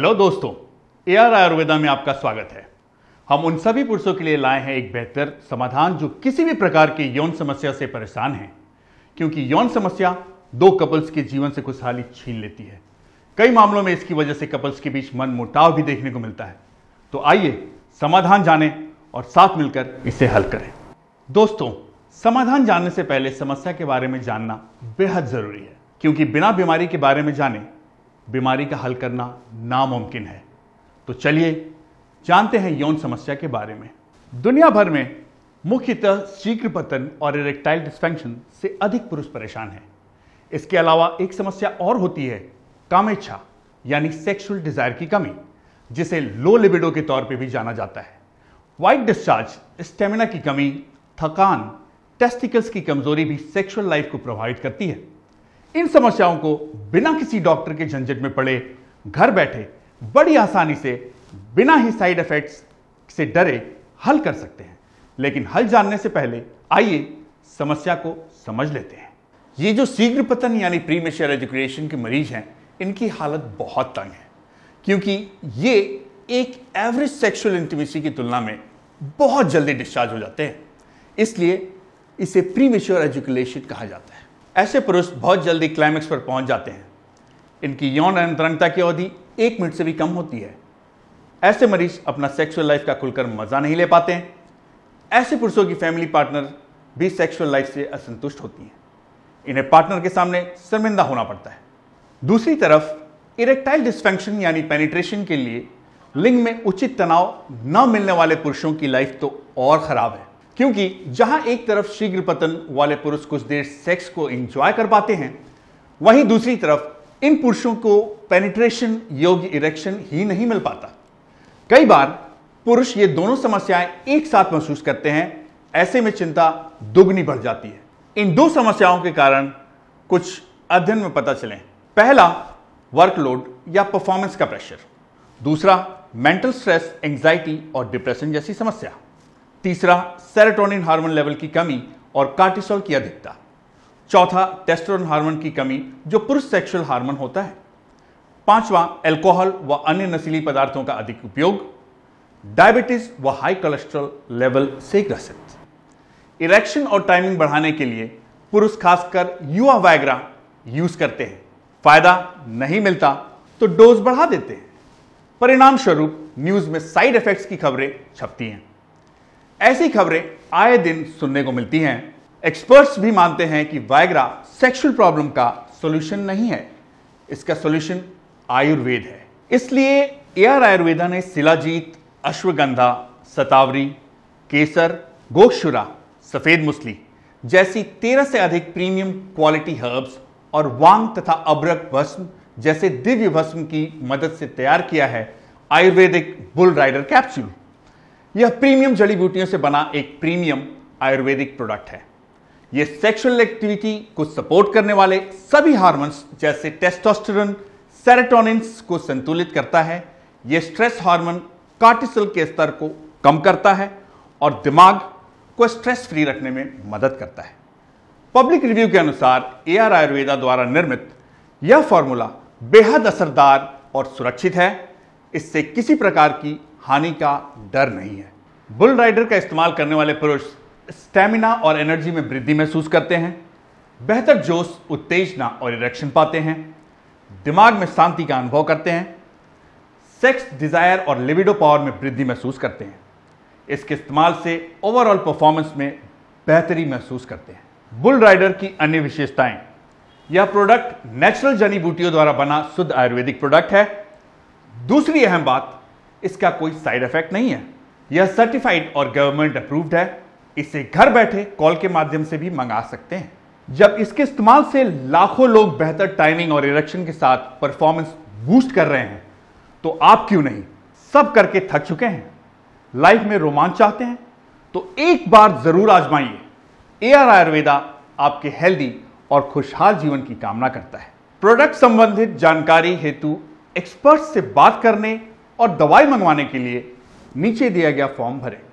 hello दोस्तों A R Ayurveda में आपका स्वागत है हम उन सभी पुरुषों के लिए लाए हैं एक बेहतर समाधान जो किसी भी प्रकार की यौन समस्या से परेशान हैं क्योंकि यौन समस्या दो कपल्स के जीवन से खुशहाली छीन लेती है कई मामलों में इसकी वजह से कपल्स के बीच मन मुटाव भी देखने को मिलता है तो आइए समाधान जाने और साथ मिलकर इसे हल करें दोस्तों समाधान जानने से पहले समस्या के बारे में जानना बेहद जरूरी है क्योंकि बिना बीमारी के बारे में जाने बीमारी का हल करना नामुमकिन है तो चलिए जानते हैं यौन समस्या के बारे में दुनिया भर में मुख्यतः शीघ्र पतन और इरेक्टाइल डिस्फेंशन से अधिक पुरुष परेशान हैं इसके अलावा एक समस्या और होती है कामेच्छा यानी सेक्सुअल डिजायर की कमी जिसे लो लिबिडो के तौर पर भी जाना जाता है वाइट डिस्चार्ज स्टेमिना की कमी थकान टेस्टिकल्स की कमजोरी भी सेक्सुअल लाइफ को प्रभावित करती है इन समस्याओं को बिना किसी डॉक्टर के झंझट में पड़े घर बैठे बड़ी आसानी से बिना ही साइड इफेक्ट्स से डरे हल कर सकते हैं लेकिन हल जानने से पहले आइए समस्या को समझ लेते हैं ये जो शीघ्र पतन यानी प्री मेशर एजुकेशन के मरीज हैं इनकी हालत बहुत तंग है क्योंकि ये एक एवरेज सेक्सुअल इंटीमेसी की तुलना में बहुत जल्दी डिस्चार्ज हो जाते हैं इसलिए इसे प्री मेच्योर एजुकेशन कहा जाता है ऐसे पुरुष बहुत जल्दी क्लाइमेक्स पर पहुंच जाते हैं इनकी यौन अंतरंगता की अवधि एक मिनट से भी कम होती है ऐसे मरीज अपना सेक्सुअल लाइफ का खुलकर मज़ा नहीं ले पाते हैं ऐसे पुरुषों की फैमिली पार्टनर भी सेक्सुअल लाइफ से असंतुष्ट होती हैं इन्हें पार्टनर के सामने शर्मिंदा होना पड़ता है दूसरी तरफ इरेक्टाइल डिस्फंक्शन यानी पेनिट्रेशन के लिए लिंग में उचित तनाव न मिलने वाले पुरुषों की लाइफ तो और ख़राब है क्योंकि जहां एक तरफ शीघ्र पतन वाले पुरुष कुछ देर सेक्स को एंजॉय कर पाते हैं वहीं दूसरी तरफ इन पुरुषों को पेनिट्रेशन योग्य इरेक्शन ही नहीं मिल पाता कई बार पुरुष ये दोनों समस्याएं एक साथ महसूस करते हैं ऐसे में चिंता दुगनी बढ़ जाती है इन दो समस्याओं के कारण कुछ अध्ययन में पता चले पहला वर्कलोड या परफॉर्मेंस का प्रेशर दूसरा मेंटल स्ट्रेस एंग्जाइटी और डिप्रेशन जैसी समस्या तीसरा सेरेटोनिन हार्मोन लेवल की कमी और कार्टिसोल की अधिकता चौथा टेस्टोरन हार्मोन की कमी जो पुरुष सेक्सुअल हार्मोन होता है पांचवा एल्कोहल व अन्य नशीली पदार्थों का अधिक उपयोग डायबिटीज व हाई कोलेस्ट्रॉल लेवल से ग्रसित इरेक्शन और टाइमिंग बढ़ाने के लिए पुरुष खासकर युवा वायग्रा यूज करते हैं फायदा नहीं मिलता तो डोज बढ़ा देते हैं परिणाम स्वरूप न्यूज में साइड इफेक्ट्स की खबरें छपती हैं ऐसी खबरें आए दिन सुनने को मिलती हैं एक्सपर्ट्स भी मानते हैं कि वायग्रा सेक्सुअल प्रॉब्लम का सोल्यूशन नहीं है इसका सोल्यूशन आयुर्वेद है इसलिए ए आर आयुर्वेदा ने शिलाजीत अश्वगंधा सतावरी केसर गोक्षुरा सफ़ेद मुसली जैसी तेरह से अधिक प्रीमियम क्वालिटी हर्ब्स और वांग तथा अब्रक भस्म जैसे दिव्य भस्म की मदद से तैयार किया है आयुर्वेदिक बुल राइडर कैप्सूल यह प्रीमियम जड़ी बूटियों से बना एक प्रीमियम आयुर्वेदिक प्रोडक्ट है यह सेक्सुअल एक्टिविटी को सपोर्ट करने वाले सभी हार्मोन्स जैसे टेस्टोस्टेरोन, सेरोटोनिन्स को संतुलित करता है यह स्ट्रेस हार्मोन कार्टिसल के स्तर को कम करता है और दिमाग को स्ट्रेस फ्री रखने में मदद करता है पब्लिक रिव्यू के अनुसार ए आर आयुर्वेदा द्वारा निर्मित यह फॉर्मूला बेहद असरदार और सुरक्षित है इससे किसी प्रकार की हानि का डर नहीं है बुल राइडर का इस्तेमाल करने वाले पुरुष स्टेमिना और एनर्जी में वृद्धि महसूस करते हैं बेहतर जोश उत्तेजना और इरेक्शन पाते हैं दिमाग में शांति का अनुभव करते हैं सेक्स डिज़ायर और लिबिडो पावर में वृद्धि महसूस करते हैं इसके इस्तेमाल से ओवरऑल परफॉर्मेंस में बेहतरी महसूस करते हैं बुल राइडर की अन्य विशेषताएं यह प्रोडक्ट नेचुरल जनी बूटियों द्वारा बना शुद्ध आयुर्वेदिक प्रोडक्ट है दूसरी अहम बात इसका कोई साइड इफेक्ट नहीं है यह सर्टिफाइड और गवर्नमेंट अप्रूव्ड है इसे घर बैठे कॉल के माध्यम से भी मंगा सकते हैं जब इसके इस्तेमाल से लाखों लोग बेहतर टाइमिंग और इलेक्शन के साथ परफॉर्मेंस बूस्ट कर रहे हैं तो आप क्यों नहीं सब करके थक चुके हैं लाइफ में रोमांच चाहते हैं तो एक बार जरूर आजमाइए ए आर आयुर्वेदा आपके हेल्दी और खुशहाल जीवन की कामना करता है प्रोडक्ट संबंधित जानकारी हेतु एक्सपर्ट से बात करने और दवाई मंगवाने के लिए नीचे दिया गया फॉर्म भरें